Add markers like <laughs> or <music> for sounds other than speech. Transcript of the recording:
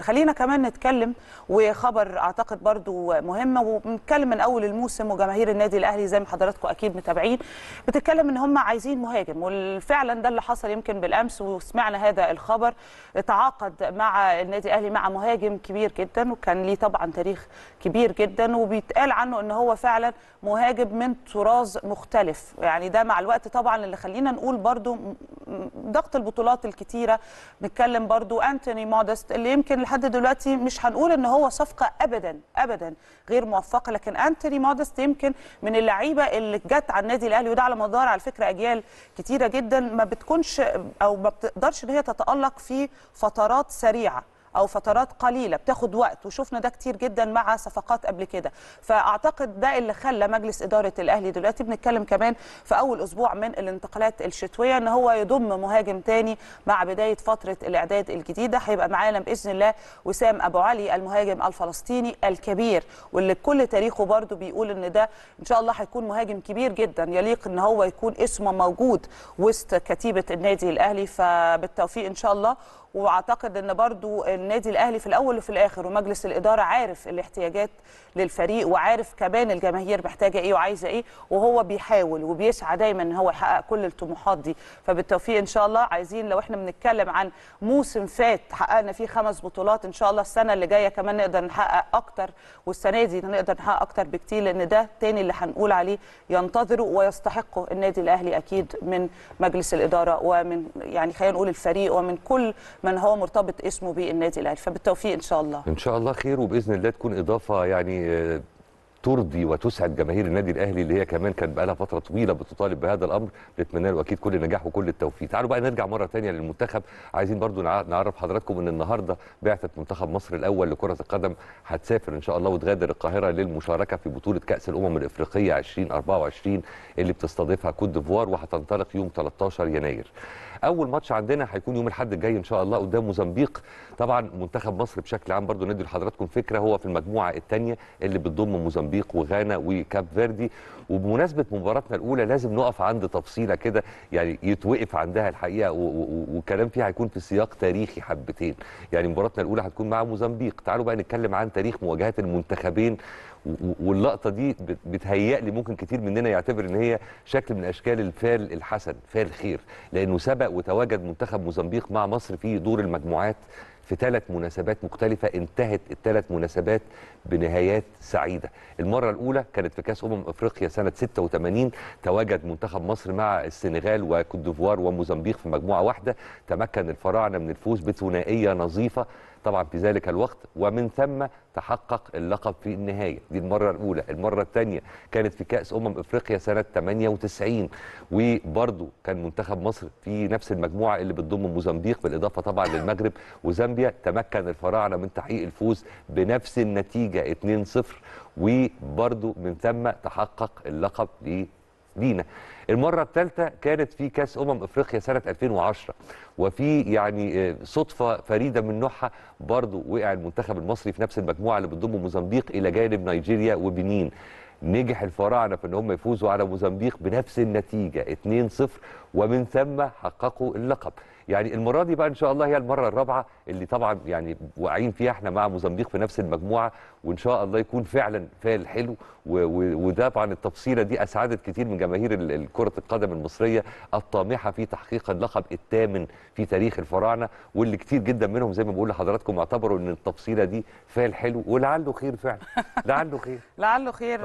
خلينا كمان نتكلم وخبر اعتقد برضو مهم وبنتكلم من اول الموسم وجماهير النادي الاهلي زي ما حضراتكم اكيد متابعين بتتكلم ان هم عايزين مهاجم وفعلا ده اللي حصل يمكن بالامس وسمعنا هذا الخبر تعاقد مع النادي الاهلي مع مهاجم كبير جدا وكان ليه طبعا تاريخ كبير جدا وبيتقال عنه ان هو فعلا مهاجم من طراز مختلف يعني ده مع الوقت طبعا اللي خلينا نقول برضو ضغط البطولات الكتيره بنتكلم برضو انتوني مودست اللي يمكن لحد دلوقتي مش هنقول ان هو صفقه ابدا ابدا غير موفقه لكن انتوني مودست يمكن من اللعيبه اللي جت على النادي الاهلي وده على مدار على فكره اجيال كتيره جدا ما بتكونش او ما بتقدرش ان هي تتالق في فترات سريعه او فترات قليله بتاخد وقت وشفنا ده كتير جدا مع صفقات قبل كده فاعتقد ده اللي خلى مجلس اداره الاهلي دلوقتي بنتكلم كمان في اول اسبوع من الانتقالات الشتويه ان هو يضم مهاجم تاني مع بدايه فتره الاعداد الجديده هيبقى معانا باذن الله وسام ابو علي المهاجم الفلسطيني الكبير واللي كل تاريخه برده بيقول ان ده ان شاء الله هيكون مهاجم كبير جدا يليق ان هو يكون اسمه موجود وسط كتيبه النادي الاهلي فبالتوفيق ان شاء الله واعتقد ان برضو النادي الاهلي في الاول وفي الاخر ومجلس الاداره عارف الاحتياجات للفريق وعارف كمان الجماهير محتاجه ايه وعايزه ايه وهو بيحاول وبيسعى دايما ان هو يحقق كل الطموحات دي فبالتوفيق ان شاء الله عايزين لو احنا بنتكلم عن موسم فات حققنا فيه خمس بطولات ان شاء الله السنه اللي جايه كمان نقدر نحقق اكتر والسنه دي نقدر نحقق اكتر بكتير لان ده تاني اللي هنقول عليه ينتظره ويستحقه النادي الاهلي اكيد من مجلس الاداره ومن يعني خلينا نقول الفريق ومن كل من هو مرتبط اسمه بالنادي نادي الاهلي فبالتوفيق ان شاء الله ان شاء الله خير وباذن الله تكون اضافه يعني آه، ترضي وتسعد جماهير النادي الاهلي اللي هي كمان كانت بقى لها فتره طويله بتطالب بهذا الامر نتمنى له اكيد كل النجاح وكل التوفيق تعالوا بقى نرجع مره ثانيه للمنتخب عايزين برضو نعرف حضراتكم ان النهارده بعثه منتخب مصر الاول لكره القدم هتسافر ان شاء الله وتغادر القاهره للمشاركه في بطوله كاس الامم الافريقيه 2024 اللي بتستضيفها كوت ديفوار وهتنطلق يوم 13 يناير اول ماتش عندنا هيكون يوم الاحد الجاي ان شاء الله قدام موزمبيق طبعا منتخب مصر بشكل عام برضو ندي لحضراتكم فكره هو في المجموعه الثانيه اللي بتضم موزمبيق وغانا وكاب فيردي وبمناسبه مباراتنا الاولى لازم نقف عند تفصيله كده يعني يتوقف عندها الحقيقه والكلام فيها هيكون في سياق تاريخي حبتين يعني مباراتنا الاولى هتكون مع موزمبيق تعالوا بقى نتكلم عن تاريخ مواجهات المنتخبين واللقطه دي بتهيأ لي ممكن كتير مننا يعتبر ان هي شكل من اشكال الفال الحسن فال خير لانه سبق وتواجد منتخب موزمبيق مع مصر في دور المجموعات في ثلاث مناسبات مختلفة انتهت الثلاث مناسبات بنهايات سعيدة المرة الأولى كانت في كأس أمم أفريقيا سنة 86 تواجد منتخب مصر مع السنغال وكوت ديفوار وموزمبيق في مجموعة واحدة تمكن الفراعنة من الفوز بثنائية نظيفة طبعا في ذلك الوقت ومن ثم تحقق اللقب في النهاية دي المرة الأولى المرة الثانية كانت في كأس أمم إفريقيا سنة 98 وبرضو كان منتخب مصر في نفس المجموعة اللي بتضم موزمبيق بالإضافة طبعا للمغرب وزامبيا تمكن الفراعنة من تحقيق الفوز بنفس النتيجة 2-0 وبرضو من ثم تحقق اللقب لينا المره الثالثه كانت في كاس امم افريقيا سنه 2010 وفي يعني آه، صدفه فريده من نوعها برضه وقع المنتخب المصري في نفس المجموعه اللي بتضم موزمبيق الى جانب نيجيريا وبنين نجح الفراعنه في ان هم يفوزوا على موزمبيق بنفس النتيجه 2-0 ومن ثم حققوا اللقب يعني المره دي بقى ان شاء الله هي المره الرابعه اللي طبعا يعني واقعين فيها احنا مع موزمبيق في نفس المجموعه وان شاء الله يكون فعلا فال حلو وده طبعا التفصيله دي اسعدت كتير من جماهير كره القدم المصريه الطامحه في تحقيق اللقب الثامن في تاريخ الفراعنه واللي كتير جدا منهم زي ما بقول لحضراتكم اعتبروا ان التفصيله دي فال حلو ولعله خير فعلا <laughs> لعله خير لعله خير